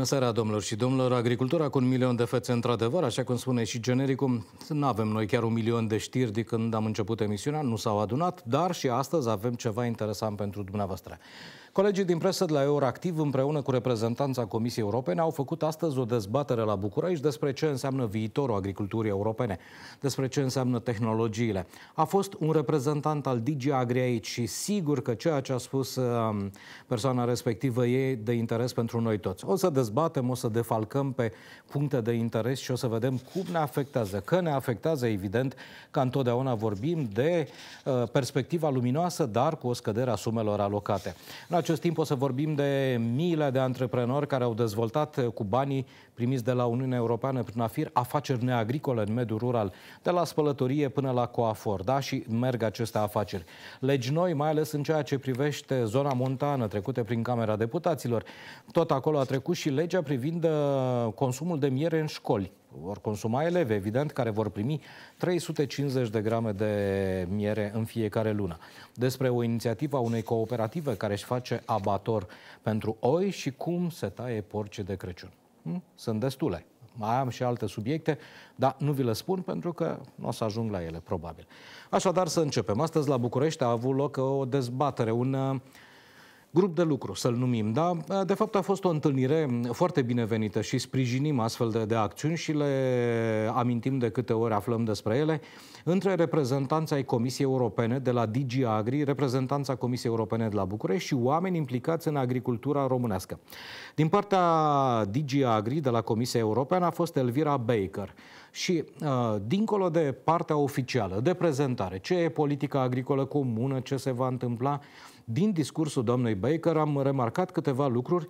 Bună seara, domnilor și domnilor! Agricultura cu un milion de fețe, într-adevăr, așa cum spune și genericul, nu avem noi chiar un milion de știri de când am început emisiunea, nu s-au adunat, dar și astăzi avem ceva interesant pentru dumneavoastră. Colegii din presă de la Euroactiv, împreună cu reprezentanța Comisiei Europene, au făcut astăzi o dezbatere la București despre ce înseamnă viitorul agriculturii europene, despre ce înseamnă tehnologiile. A fost un reprezentant al DG Agri aici și sigur că ceea ce a spus um, persoana respectivă e de interes pentru noi toți. O să dezbatem, o să defalcăm pe puncte de interes și o să vedem cum ne afectează. Că ne afectează, evident, ca întotdeauna vorbim de uh, perspectiva luminoasă, dar cu o scădere a sumelor alocate. În acest timp o să vorbim de miile de antreprenori care au dezvoltat eh, cu banii primiți de la Uniunea Europeană prin afir afaceri neagricole în mediul rural, de la spălătorie până la coafor, da? Și merg aceste afaceri. Legi noi, mai ales în ceea ce privește zona montană, trecute prin Camera Deputaților. Tot acolo a trecut și legea privind eh, consumul de miere în școli vor consuma elevi, evident, care vor primi 350 de grame de miere în fiecare lună. Despre o inițiativă a unei cooperative care își face abator pentru oi și cum se taie porci de Crăciun. Hm? Sunt destule. Mai am și alte subiecte, dar nu vi le spun pentru că nu o să ajung la ele, probabil. Așadar, să începem. Astăzi, la București, a avut loc o dezbatere, un grup de lucru, să-l numim, da? De fapt, a fost o întâlnire foarte binevenită și sprijinim astfel de, de acțiuni și le amintim de câte ori aflăm despre ele, între reprezentanța ai Comisiei Europene de la DG Agri, reprezentanța Comisiei Europene de la București și oameni implicați în agricultura românească. Din partea DG Agri, de la Comisia Europeană, a fost Elvira Baker. Și, uh, dincolo de partea oficială, de prezentare, ce e politica agricolă comună, ce se va întâmpla, din discursul doamnei Baker am remarcat câteva lucruri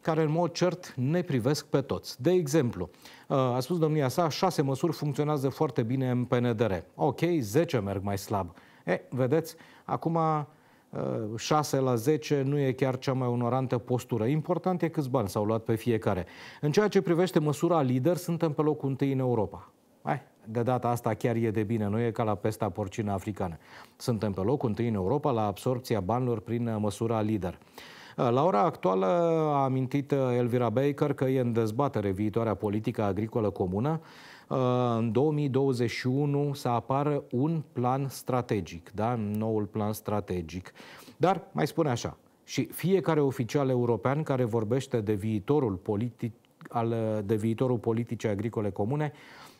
care în mod cert ne privesc pe toți. De exemplu, uh, a spus domnia sa, șase măsuri funcționează foarte bine în PNDR. Ok, zece merg mai slab. E, vedeți, acum uh, șase la zece nu e chiar cea mai onorantă postură. Important e câți bani s-au luat pe fiecare. În ceea ce privește măsura lider, suntem pe locul întâi în Europa. De data asta chiar e de bine, nu e ca la pesta porcină africană. Suntem pe locul întâi în Europa la absorpția banilor prin uh, măsura lider. Uh, la ora actuală a amintit uh, Elvira Baker că e în dezbatere viitoarea politică agricolă comună. În 2021 să apară un plan strategic, da? noul plan strategic. Dar mai spune așa, și fiecare oficial european care vorbește de viitorul politic al, de viitorul politicii agricole comune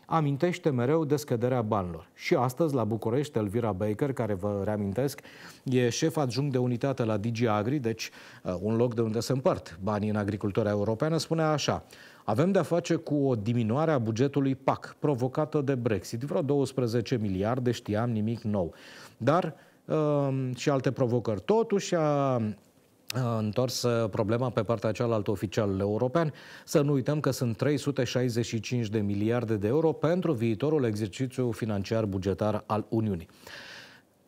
amintește mereu de scăderea banilor. Și astăzi, la București, Elvira Baker, care vă reamintesc, e șef adjunct de unitate la DG Agri, deci uh, un loc de unde se împart banii în agricultura europeană, Spune așa. Avem de-a face cu o diminuare a bugetului PAC, provocată de Brexit, vreo 12 miliarde, știam nimic nou. Dar uh, și alte provocări. Totuși, a întors uh, problema pe partea cealaltă oficial european. Să nu uităm că sunt 365 de miliarde de euro pentru viitorul exercițiu financiar bugetar al Uniunii. 5%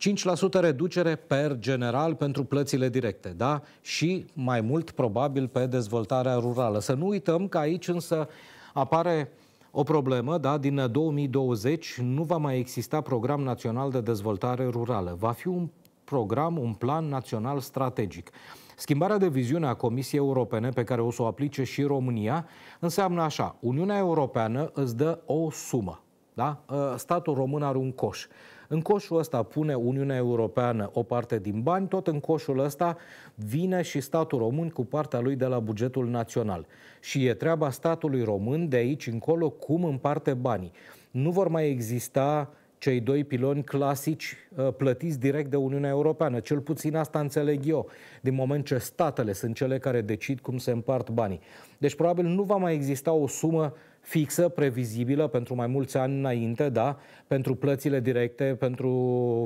reducere per general pentru plățile directe, da? Și mai mult probabil pe dezvoltarea rurală. Să nu uităm că aici însă apare o problemă, da, din 2020 nu va mai exista program național de dezvoltare rurală. Va fi un program, un plan național strategic. Schimbarea de viziune a Comisiei Europene, pe care o să o aplice și România, înseamnă așa. Uniunea Europeană îți dă o sumă. Da? Ă, statul român are un coș. În coșul ăsta pune Uniunea Europeană o parte din bani, tot în coșul ăsta vine și statul român cu partea lui de la bugetul național. Și e treaba statului român de aici încolo cum împarte banii. Nu vor mai exista uh, cei doi piloni clasici uh, plătiți direct de Uniunea Europeană. Cel puțin asta înțeleg eu, din moment ce statele sunt cele care decid cum se împart banii. Deci probabil nu va mai exista o sumă fixă, previzibilă pentru mai mulți ani înainte, da, pentru plățile directe, pentru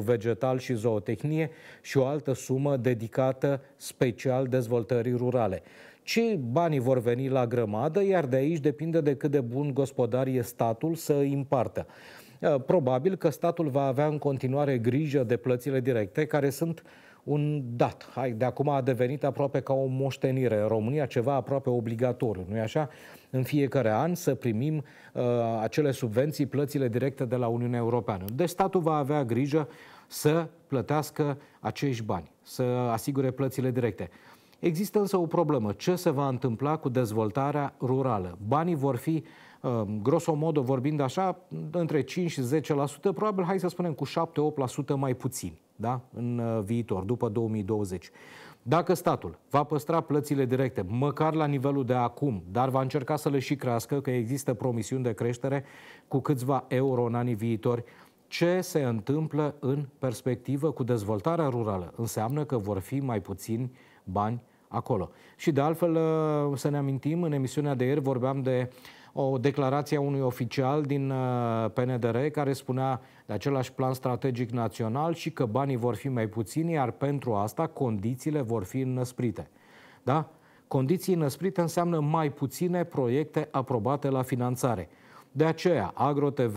vegetal și zootehnie și o altă sumă dedicată special dezvoltării rurale ce banii vor veni la grămadă, iar de aici depinde de cât de bun gospodar e statul să îi împartă. Uh, probabil că statul va avea în continuare grijă de plățile directe, care sunt un dat. Hai, de acum a devenit aproape ca o moștenire în România, ceva aproape obligatoriu, nu-i așa? În fiecare an să primim uh, acele subvenții, plățile directe de la Uniunea Europeană. Deci statul va avea grijă să plătească acești bani, să asigure plățile directe. Există însă o problemă. Ce se va întâmpla cu dezvoltarea rurală? Banii vor fi, um, grosomodo vorbind așa, între 5 și 10%, probabil, hai să spunem, cu 7-8% mai puțin da? în uh, viitor, după 2020. Dacă statul va păstra plățile directe, măcar la nivelul de acum, dar va încerca să le și crească, că există promisiuni de creștere cu câțiva euro în anii viitori, ce se întâmplă în perspectivă cu dezvoltarea rurală? Înseamnă că vor fi mai puțini bani acolo. Și de altfel, uh, să ne amintim, în emisiunea de ieri vorbeam de o declarație a unui oficial din uh, PNDR care spunea de același plan strategic național și că banii vor fi mai puțini, iar pentru asta condițiile vor fi înăsprite. Da? Condiții înăsprite înseamnă mai puține proiecte aprobate la finanțare. De aceea, AgroTV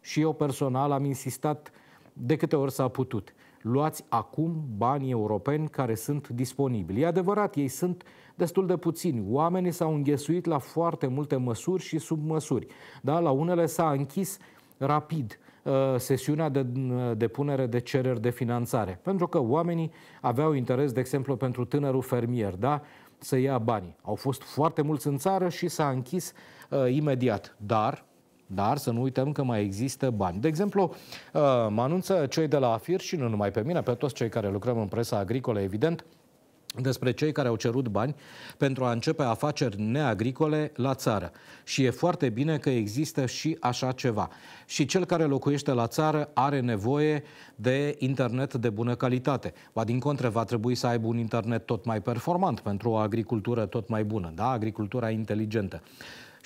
și eu personal am insistat de câte ori s-a putut luați acum banii europeni care sunt disponibili. E adevărat, ei sunt destul de puțini. Oamenii s-au înghesuit la foarte multe măsuri și submăsuri. Da? La unele s-a închis rapid uh, sesiunea de uh, depunere de cereri de finanțare. Pentru că oamenii aveau interes, de exemplu, pentru tânărul fermier, da? să ia banii. Au fost foarte mulți în țară și s-a închis uh, imediat. Dar dar să nu uităm că mai există bani. De exemplu, uh, mă anunță cei de la AFIR și nu numai pe mine, pe toți cei care lucrăm în presa agricolă, evident, despre cei care au cerut bani pentru a începe afaceri neagricole la țară. Și e foarte bine că există și așa ceva. Și cel care locuiește la țară are nevoie de internet de bună calitate. Ba din contră, va trebui să aibă un internet tot mai performant pentru o agricultură tot mai bună, da? Agricultura inteligentă.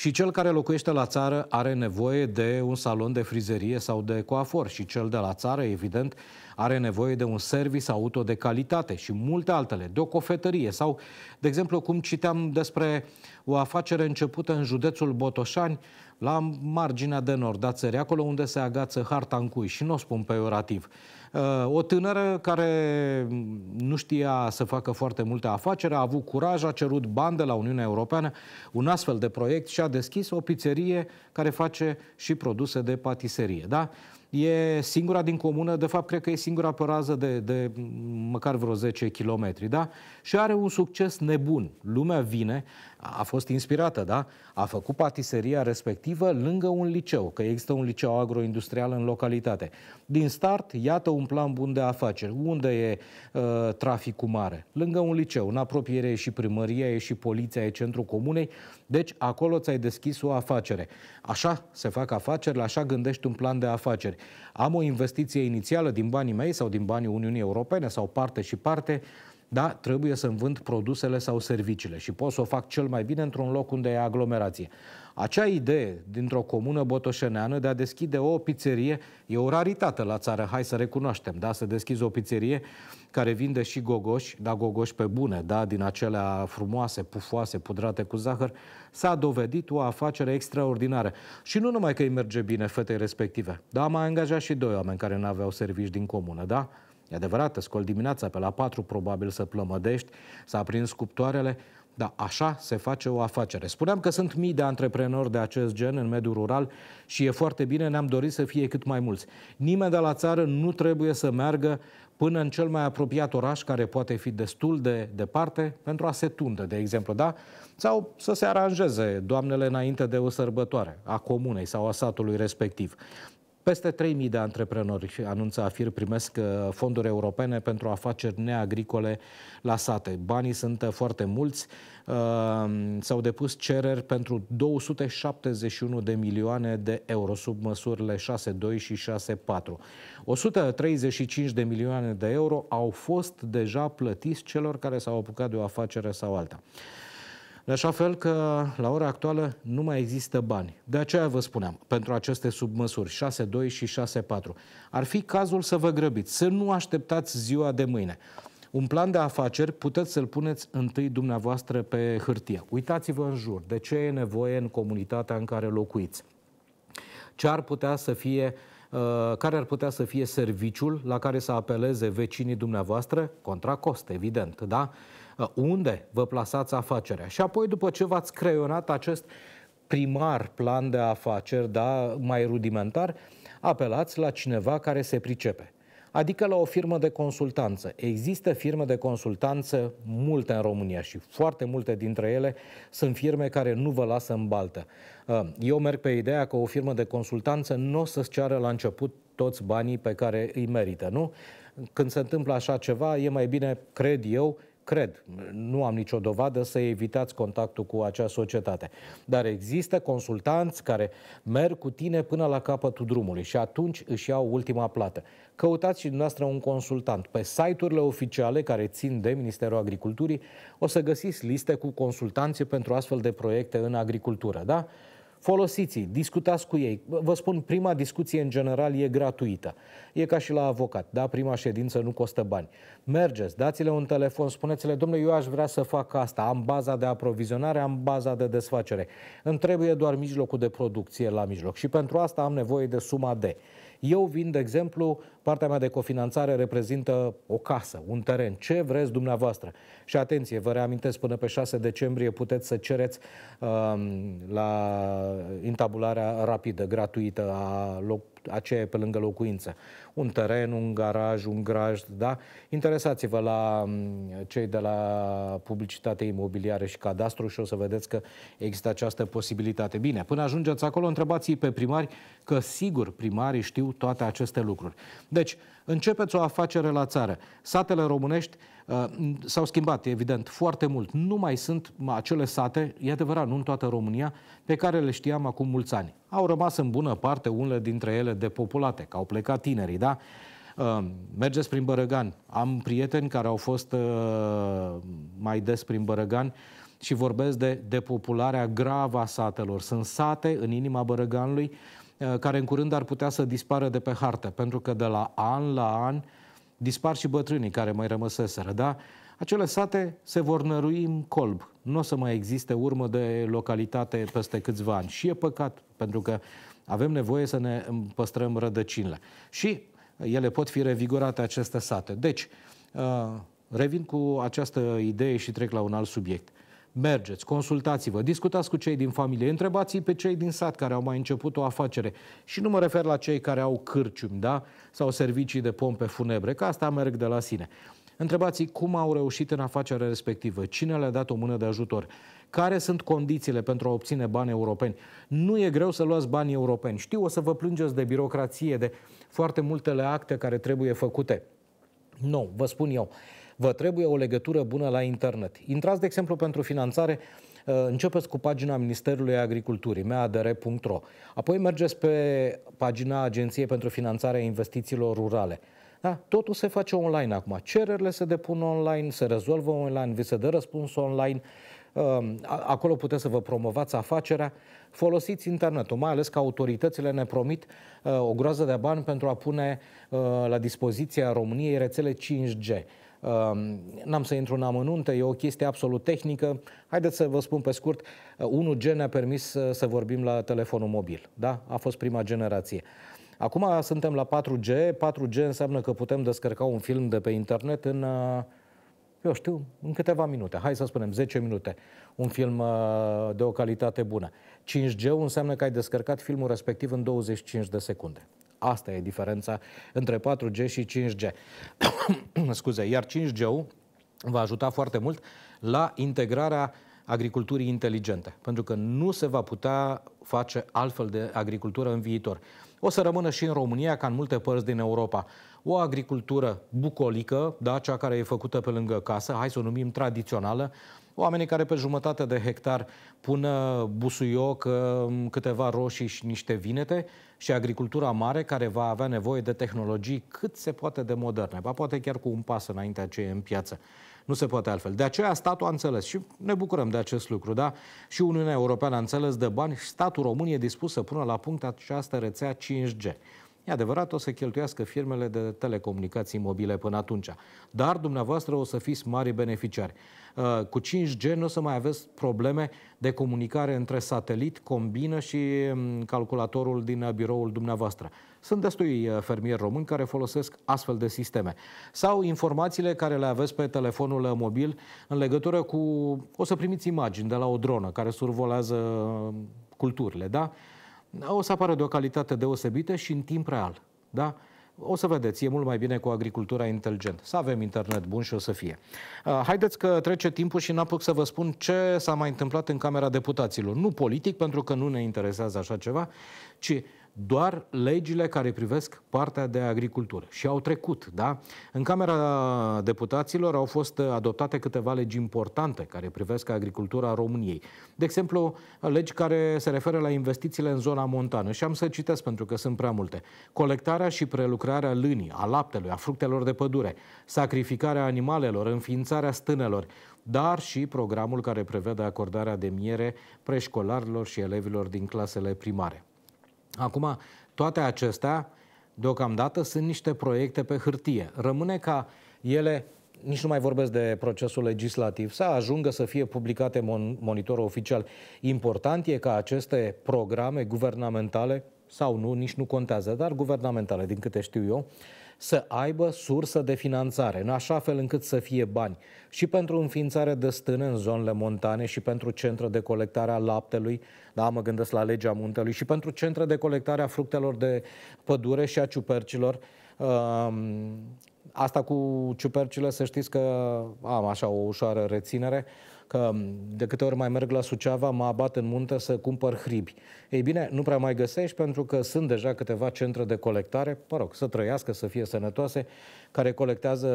Și cel care locuiește la țară are nevoie de un salon de frizerie sau de coafor și cel de la țară, evident, are nevoie de un service auto de calitate și multe altele, de o cofetărie sau, de exemplu, cum citeam despre o afacere începută în județul Botoșani, la marginea de nord a țării, acolo unde se agață harta în cui și nu o spun peiorativ. Uh, o tânără care mm, nu știa să facă foarte multe afaceri, a avut curaj, a cerut bani de la Uniunea Europeană, un astfel de proiect și a deschis o pizzerie care face și produse de patiserie. Da? E singura din comună, de fapt cred că e singura pe rază de, de mm, măcar vreo 10 kilometri, da? Și are un succes nebun. Lumea vine, a fost inspirată, da? A făcut patiseria respectivă lângă un liceu, că există un liceu agroindustrial în localitate. Din start, iată un plan bun de afaceri. Unde e uh, traficul mare? Lângă un liceu. În apropiere e și primăria, e și poliția, e centrul comunei. Deci, acolo ți-ai deschis o afacere. Așa se fac afaceri. așa gândești un plan de afaceri. Am o investiție inițială din banii mei sau din banii Uniunii Europene sau parte și parte, da, trebuie să-mi vând produsele sau serviciile și pot să o fac cel mai bine într-un loc unde e aglomerație. Acea idee dintr-o comună botoșeneană de a deschide o pizzerie e o raritate la țară, hai să recunoaștem, da, să deschizi o pizzerie care vinde și gogoși, da, gogoși pe bune, da, din acelea frumoase, pufoase, pudrate cu zahăr, s-a dovedit o afacere extraordinară. Și nu numai că îi merge bine fetei respective, da, mai angajat și doi oameni care nu aveau servici din comună, da? E adevărat, te scol dimineața pe la 4 probabil să plămădești, să aprinzi cuptoarele, da, așa se face o afacere. Spuneam că sunt mii de antreprenori de acest gen în mediul rural și e foarte bine, ne-am dorit să fie cât mai mulți. Nimeni de la țară nu trebuie să meargă până în cel mai apropiat oraș, care poate fi destul de departe, pentru a se tunde, de exemplu, da? Sau să se aranjeze doamnele înainte de o sărbătoare a comunei sau a satului respectiv. Peste 3.000 de antreprenori, anunță AFIR, primesc uh, fonduri europene pentru afaceri neagricole la sate. Banii sunt uh, foarte mulți. Uh, s-au depus cereri pentru 271 de milioane de euro sub măsurile 6.2 și 6.4. 135 de milioane de euro au fost deja plătiți celor care s-au apucat de o afacere sau alta. De așa fel că, la ora actuală, nu mai există bani. De aceea vă spuneam, pentru aceste submăsuri 6.2 și 6.4, ar fi cazul să vă grăbiți, să nu așteptați ziua de mâine. Un plan de afaceri puteți să-l puneți întâi dumneavoastră pe hârtie. Uitați-vă în jur, de ce e nevoie în comunitatea în care locuiți. Ce ar putea să fie uh, care ar putea să fie serviciul la care să apeleze vecinii dumneavoastră, contra cost, evident, da? unde vă plasați afacerea. Și apoi, după ce v-ați creionat acest primar plan de afaceri, da, mai rudimentar, apelați la cineva care se pricepe. Adică la o firmă de consultanță. Există firme de consultanță multe în România și foarte multe dintre ele sunt firme care nu vă lasă în baltă. Ă, eu merg pe ideea că o firmă de consultanță nu o să-ți ceară la început toți banii pe care îi merită, nu? Când se întâmplă așa ceva, e mai bine, cred eu, Cred, nu am nicio dovadă să evitați contactul cu acea societate. Dar există consultanți care merg cu tine până la capătul drumului și atunci își iau ultima plată. Căutați și dumneavoastră un consultant. Pe site-urile oficiale care țin de Ministerul Agriculturii o să găsiți liste cu consultanții pentru astfel de proiecte în agricultură. Da? Folosiți-i, discutați cu ei. Vă spun, prima discuție în general e gratuită. E ca și la avocat, da? Prima ședință nu costă bani. Mergeți, dați-le un telefon, spuneți-le, domnule, eu aș vrea să fac asta, am baza de aprovizionare, am baza de desfacere. Îmi trebuie doar mijlocul de producție la mijloc și pentru asta am nevoie de suma de. Eu vin, de exemplu, partea mea de cofinanțare reprezintă o casă, un teren, ce vreți dumneavoastră. Și atenție, vă reamintesc, până pe 6 decembrie puteți să cereți uh, la intabularea rapidă, gratuită a loc, aceea e pe lângă locuință. Un teren, un garaj, un graj, da? Interesați-vă la mm, cei de la publicitate imobiliare și cadastru și o să vedeți că există această posibilitate. Bine, până ajungeți acolo, întrebați pe primari că sigur primarii știu toate aceste lucruri. Deci, începeți o afacere la țară. Satele românești Uh, s-au schimbat, evident, foarte mult. Nu mai sunt acele sate, e adevărat, nu în toată România, pe care le știam acum mulți ani. Au rămas în bună parte unele dintre ele depopulate, că au plecat tinerii, da? Uh, mergeți prin Bărăgan. Am prieteni care au fost uh, mai des prin Bărăgan și vorbesc de depopularea gravă a satelor. Sunt sate în inima Bărăganului care în curând ar putea să dispară de pe hartă, pentru că de la an la an uh, dispar și bătrânii care mai rămăseseră, da? Acele sate se vor nărui în colb. Nu o să mai existe urmă de localitate peste câțiva ani. Și e păcat, pentru că avem nevoie să ne mm, păstrăm rădăcinile. Și ele pot fi revigorate, aceste sate. Deci, uh, revin cu această idee și trec la un alt subiect mergeți, consultați-vă, discutați cu cei din familie, întrebați pe cei din sat care au mai început o afacere. Și nu mă refer la cei care au cârciumi, da? Sau servicii de pompe funebre, că asta merg de la sine. Întrebați cum au reușit în afacerea respectivă, cine le-a dat o mână de ajutor, care sunt condițiile pentru a obține bani europeni. Nu e greu să luați bani europeni. Știu, o să vă plângeți de birocrație, de foarte multele acte care trebuie făcute. Nu, vă spun eu vă trebuie o legătură bună la internet. Intrați, de exemplu, pentru finanțare uh, începeți cu pagina Ministerului Agriculturii, meadr.ro. Apoi mergeți pe pagina Agenției pentru Finanțarea Investițiilor Rurale. Da? Totul se face online acum. Cererile se depun online, se rezolvă online, vi se dă răspuns online. Uh, acolo puteți să vă promovați afacerea. Folosiți internetul, mai ales că autoritățile ne promit uh, o groază de bani pentru a pune la dispoziția României rețele 5G. N-am să intru în amănunte, e o chestie absolut tehnică. Haideți să vă spun pe scurt, 1G uh, ne-a permis să, să vorbim la telefonul mobil. Da? A fost prima generație. Acum suntem la 4G. 4G înseamnă că putem descărca un film de pe internet în, uh, eu știu, în câteva minute. Hai să spunem 10 minute. Un film uh, de o calitate bună. 5G înseamnă că ai descărcat filmul respectiv în 25 de secunde. Asta e diferența între 4G și 5G. Scuze, iar 5G-ul va ajuta foarte mult la integrarea agriculturii inteligente, pentru că nu se va putea face altfel de agricultură în viitor. O să rămână și în România, ca în multe părți din Europa, o agricultură bucolică, da, cea care e făcută pe lângă casă, hai să o numim tradițională, Oamenii care pe jumătate de hectar pun uh, busuioc, uh, câteva roșii și niște vinete și agricultura mare care va avea nevoie de tehnologii cât se poate de moderne, ba poate chiar cu un pas înaintea ce e în piață. Nu se poate altfel. De aceea statul a înțeles și ne bucurăm de acest lucru, da? Și Uniunea Europeană a înțeles de bani și statul român e dispus să pună la punct această rețea 5G. E adevărat, o să cheltuiască firmele de telecomunicații mobile până atunci. Dar dumneavoastră o să fiți mari beneficiari. Uh, cu 5G nu o să mai aveți probleme de comunicare între satelit, combină și um, calculatorul din biroul dumneavoastră. Sunt destui uh, fermieri români care folosesc astfel de sisteme. Sau informațiile care le aveți pe telefonul uh, mobil în legătură cu... O să primiți imagini de la o dronă care survolează culturile, da? Da, o să apară de o calitate deosebită și în timp real. Da? O să vedeți, e mult mai bine cu agricultura inteligentă. Să avem internet bun și o să fie. Uh, haideți că trece timpul și n-apuc să vă spun ce s-a mai întâmplat în Camera Deputaților. Nu politic, pentru că nu ne interesează așa ceva, ci doar legile care privesc partea de agricultură. Și au trecut, da? În Camera Deputaților au fost adoptate câteva legi importante care privesc agricultura României. De exemplu, legi care se referă la investițiile în zona montană. Și am să citesc pentru că sunt prea multe. Colectarea și prelucrarea lânii, a laptelui, a fructelor de pădure, sacrificarea animalelor, înființarea stânelor, dar și programul care prevede acordarea de miere preșcolarilor și elevilor din clasele primare. Acum, toate acestea, deocamdată, sunt niște proiecte pe hârtie. Rămâne ca ele nici nu mai vorbesc de procesul legislativ, să ajungă să fie publicate mon- monitorul oficial. Important e ca aceste programe guvernamentale, sau nu, nici nu contează, dar guvernamentale, din câte știu eu, să aibă sursă de finanțare, în așa fel încât să fie bani și pentru înființare de stâne în zonele montane și pentru centre de colectare a laptelui, da, mă gândesc la legea muntelui, și pentru centre de colectare a fructelor de pădure și a ciupercilor. Um, asta cu ciupercile, să știți că am așa o ușoară reținere că de câte ori mai merg la Suceava, mă abat în munte să cumpăr hribi. Ei bine, nu prea mai găsești pentru că sunt deja câteva centre de colectare, mă rog, să trăiască, să fie sănătoase, care colectează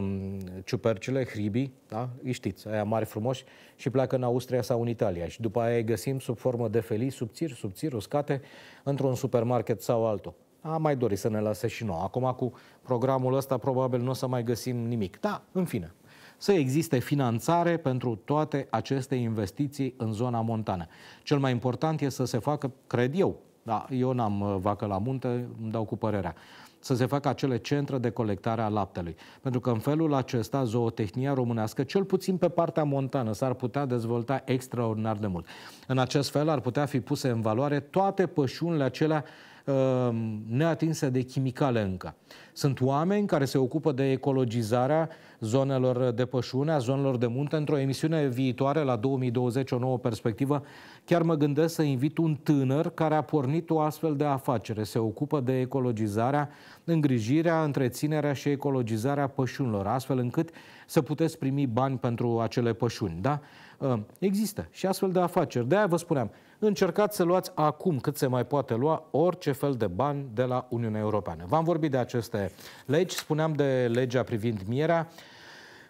mm, ciupercile, hribii, da? Îi știți, aia mari frumoși, și pleacă în Austria sau în Italia. Și după aia îi găsim sub formă de felii, subțiri, subțiri, uscate, într-un supermarket sau altul a mai dori să ne lase și nouă. Acum cu programul ăsta probabil nu o să mai găsim nimic. Da, în fine, să existe finanțare pentru toate aceste investiții în zona montană. Cel mai important este să se facă, cred eu, da, eu n-am uh, vacă la munte, îmi dau cu părerea, să se facă acele centre de colectare a laptelui. Pentru că în felul acesta zootehnia românească, cel puțin pe partea montană, s-ar putea dezvolta extraordinar de mult. În acest fel ar putea fi puse în valoare toate pășunile acelea Ehm, neatinsă de chimicale încă. Sunt oameni care se ocupă de ecologizarea zonelor de pășune, a zonelor de munte. Într-o emisiune viitoare, la 2020, o nouă perspectivă, chiar mă gândesc să invit un tânăr care a pornit o astfel de afacere. Se ocupă de ecologizarea, îngrijirea, întreținerea și ecologizarea pășunilor, astfel încât să puteți primi bani pentru acele pășuni. Da? Ehm, există și astfel de afaceri. De-aia vă spuneam, încercați să luați acum cât se mai poate lua orice fel de bani de la Uniunea Europeană. V-am vorbit de aceste legi, spuneam de legea privind mierea.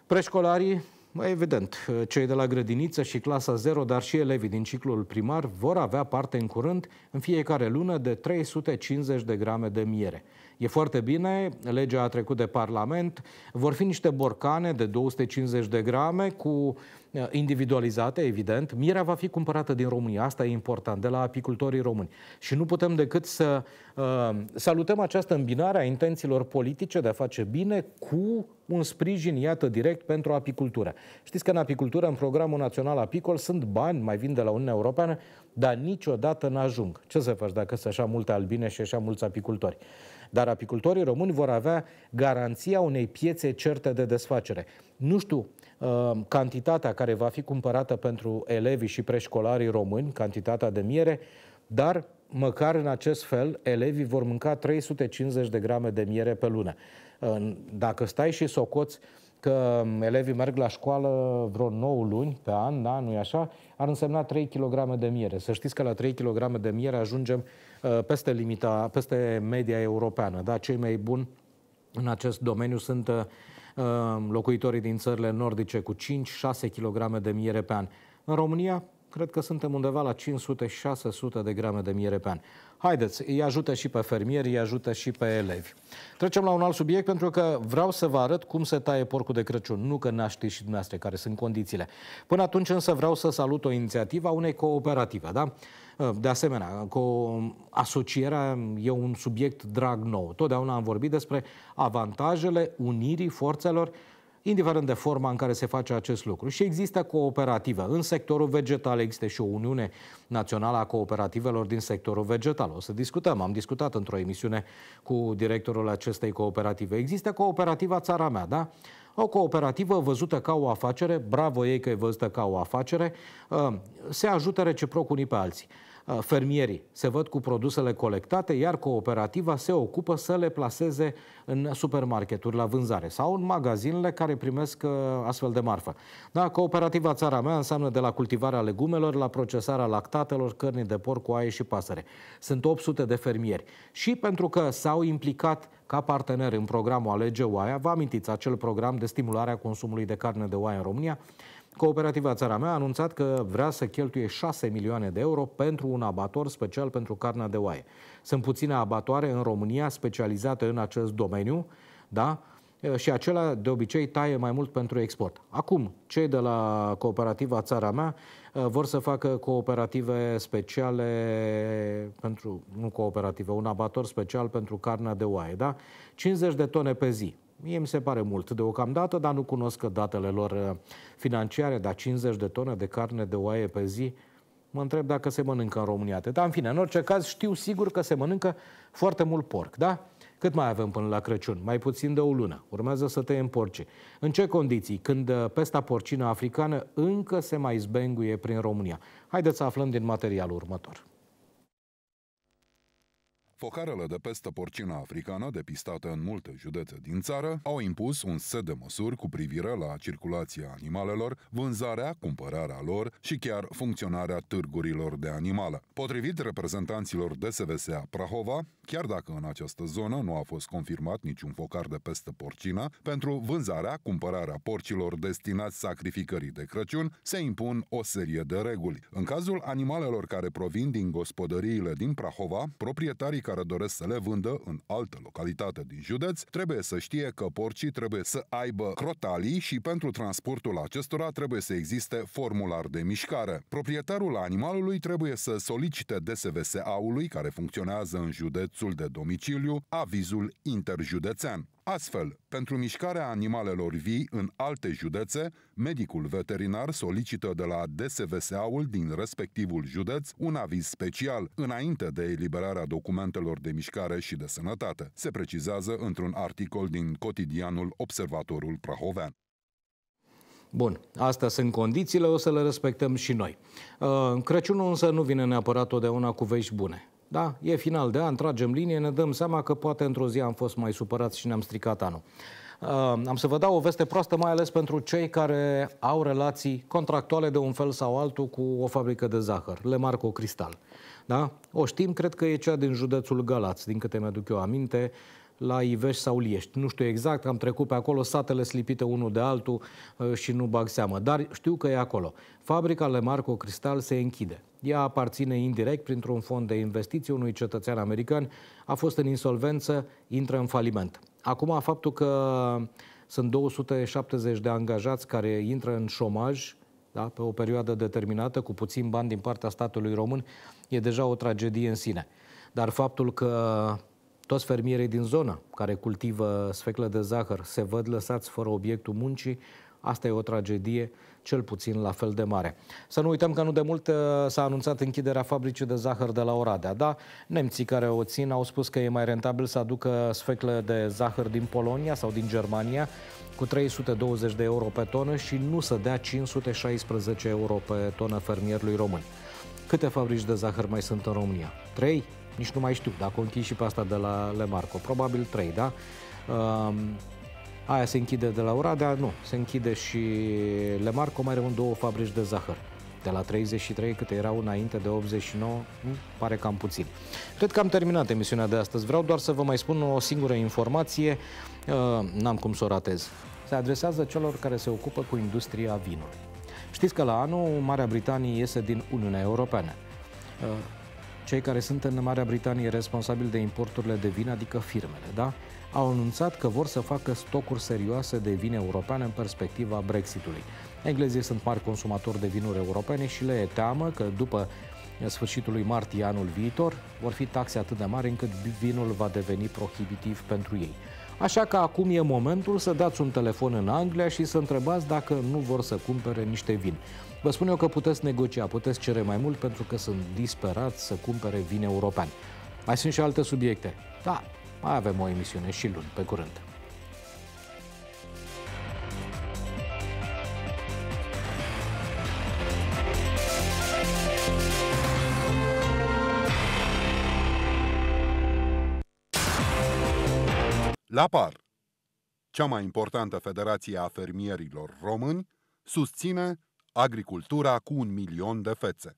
Preșcolarii mai evident, cei de la grădiniță și clasa 0, dar și elevii din ciclul primar vor avea parte în curând, în fiecare lună, de 350 de grame de miere. E foarte bine, legea a trecut de Parlament. Vor fi niște borcane de 250 de grame cu eh, individualizate, evident. Mirea va fi cumpărată din România, asta e important, de la apicultorii români. Și nu putem decât să uh, salutăm această îmbinare a intențiilor politice de a face bine cu un sprijin, iată, direct pentru apicultură. Știți că în apicultură, în programul național apicol, sunt bani, mai vin de la Uniunea Europeană, dar niciodată n-ajung. Ce să faci dacă sunt așa multe albine și așa mulți apicultori? dar apicultorii români vor avea garanția unei piețe certe de desfacere. Nu știu uh, cantitatea care va fi cumpărată pentru elevii și preșcolarii români, cantitatea de miere, dar măcar în acest fel elevii vor mânca 350 de grame de miere pe lună. Uh, dacă stai și socoți că um, elevii merg la școală vreo 9 luni pe an, da, nu e așa, ar însemna 3 kg de miere. Să știți că la 3 kg de miere ajungem uh, peste limita, peste media europeană. Da? Cei mai buni în acest domeniu sunt uh, um, locuitorii din țările nordice cu 5-6 kg de miere pe an. În România, cred că suntem undeva la 500-600 de grame de miere pe an. Haideți, îi ajută și pe fermieri, îi ajută și pe elevi. Trecem la un alt subiect pentru că vreau să vă arăt cum se taie porcul de Crăciun. Nu că n și dumneavoastră care sunt condițiile. Până atunci însă vreau să salut o inițiativă a unei cooperative, da? De asemenea, cu asocierea e un subiect drag nou. Totdeauna am vorbit despre avantajele unirii forțelor indiferent de forma în care se face acest lucru. Și există cooperative. În sectorul vegetal există și o Uniune Națională a Cooperativelor din sectorul vegetal. O să discutăm. Am discutat într-o emisiune cu directorul acestei cooperative. Există cooperativa Țara mea, da? O cooperativă văzută ca o afacere, bravo ei că e văzută ca o afacere, ă, se ajută reciproc unii pe alții fermierii se văd cu produsele colectate, iar cooperativa se ocupă să le placeze în supermarketuri la vânzare sau în magazinele care primesc astfel de marfă. Da, cooperativa Țara Mea înseamnă de la cultivarea legumelor la procesarea lactatelor, cărnii de porc, oaie și pasăre. Sunt 800 de fermieri. Și pentru că s-au implicat ca partener în programul Alege Oaia, vă amintiți acel program de stimulare a consumului de carne de oaie în România, Cooperativa Țara mea a anunțat că vrea să cheltuie 6 milioane de euro pentru un abator special pentru carnea de oaie. Sunt puține abatoare în România specializate în acest domeniu, da? și acela de obicei taie mai mult pentru export. Acum, cei de la cooperativa Țara mea vor să facă cooperative speciale pentru, nu cooperative, un abator special pentru carnea de oaie, da? 50 de tone pe zi. Mie mi se pare mult deocamdată, dar nu cunosc datele lor uh, financiare, dar 50 de tone de carne de oaie pe zi, mă întreb dacă se mănâncă în România. Dar, în fine, în orice caz, știu sigur că se mănâncă foarte mult porc, da? Cât mai avem până la Crăciun? Mai puțin de o lună. Urmează să tăiem porci. În ce condiții? Când uh, pesta porcină africană încă se mai zbenguie prin România. Haideți să aflăm din materialul următor. Focarele de pestă porcină africană, depistate în multe județe din țară, au impus un set de măsuri cu privire la circulația animalelor, vânzarea, cumpărarea lor și chiar funcționarea târgurilor de animale. Potrivit reprezentanților DSVSA Prahova, chiar dacă în această zonă nu a fost confirmat niciun focar de pestă porcină, pentru vânzarea, cumpărarea porcilor destinați sacrificării de Crăciun se impun o serie de reguli. În cazul animalelor care provin din gospodăriile din Prahova, proprietarii care doresc să le vândă în altă localitate din județ trebuie să știe că porcii trebuie să aibă crotalii și pentru transportul acestora trebuie să existe formular de mișcare. Proprietarul animalului trebuie să solicite DSVSA-ului, care funcționează în județul de domiciliu, avizul interjudețean. Astfel, pentru mișcarea animalelor vii în alte județe, medicul veterinar solicită de la DSVSA-ul din respectivul județ un aviz special înainte de eliberarea documentelor de mișcare și de sănătate. Se precizează într-un articol din cotidianul Observatorul Prahovean. Bun, astea sunt condițiile, o să le respectăm și noi. Ă, Crăciunul însă nu vine neapărat totdeauna cu vești bune. Da, e final de an, tragem linie, ne dăm seama că poate într-o zi am fost mai supărați și ne-am stricat anul. Uh, am să vă dau o veste proastă, mai ales pentru cei care au relații contractuale de un fel sau altul cu o fabrică de zahăr, Le Marco Cristal. Da? O știm, cred că e cea din județul Galați, din câte mi-aduc eu aminte la Ivești sau Liești. Nu știu exact, am trecut pe acolo, satele slipite unul de altul uh, și nu bag seamă, dar știu că e acolo. Fabrica Lemarco Cristal se închide. Ea aparține indirect printr-un fond de investiții unui cetățean american, a fost în insolvență, intră în faliment. Acum, faptul că sunt 270 de angajați care intră în șomaj, da, pe o perioadă determinată, cu puțin bani din partea statului român, e deja o tragedie în sine. Dar faptul că toți fermierii din zonă care cultivă sfeclă de zahăr se văd lăsați fără obiectul muncii. Asta e o tragedie cel puțin la fel de mare. Să nu uităm că nu de mult uh, s-a anunțat închiderea fabricii de zahăr de la Oradea. Da, nemții care o țin au spus că e mai rentabil să aducă sfeclă de zahăr din Polonia sau din Germania cu 320 de euro pe tonă și nu să dea 516 euro pe tonă fermierului român. Câte fabrici de zahăr mai sunt în România? 3? nici nu mai știu, dacă o închid și pe asta de la Lemarco, probabil 3, da? Um, aia se închide de la Oradea, nu, se închide și Lemarco, mai rămân două fabrici de zahăr. De la 33 câte erau înainte de 89, hm, pare cam puțin. Cred că am terminat emisiunea de astăzi. Vreau doar să vă mai spun o singură informație, uh, n-am cum să o ratez. Se adresează celor care se ocupă cu industria vinului. Știți că la anul Marea Britanie iese din Uniunea Europeană. Uh, cei care sunt în Marea Britanie responsabili de importurile de vin, adică firmele, da? Au anunțat că vor să facă stocuri serioase de vin european în perspectiva Brexitului. Englezii sunt mari consumatori de vinuri europene și le e teamă că după sfârșitul lui martie anul viitor vor fi taxe atât de mari încât vinul va deveni prohibitiv pentru ei. Așa că acum e momentul să dați un telefon în Anglia și să întrebați dacă nu vor să cumpere niște vin. Vă spun eu că puteți negocia, puteți cere mai mult pentru că sunt disperați să cumpere vin european. Mai sunt și alte subiecte. Da, mai avem o emisiune și luni, pe curând. La par, cea mai importantă federație a fermierilor români susține agricultura cu un milion de fețe.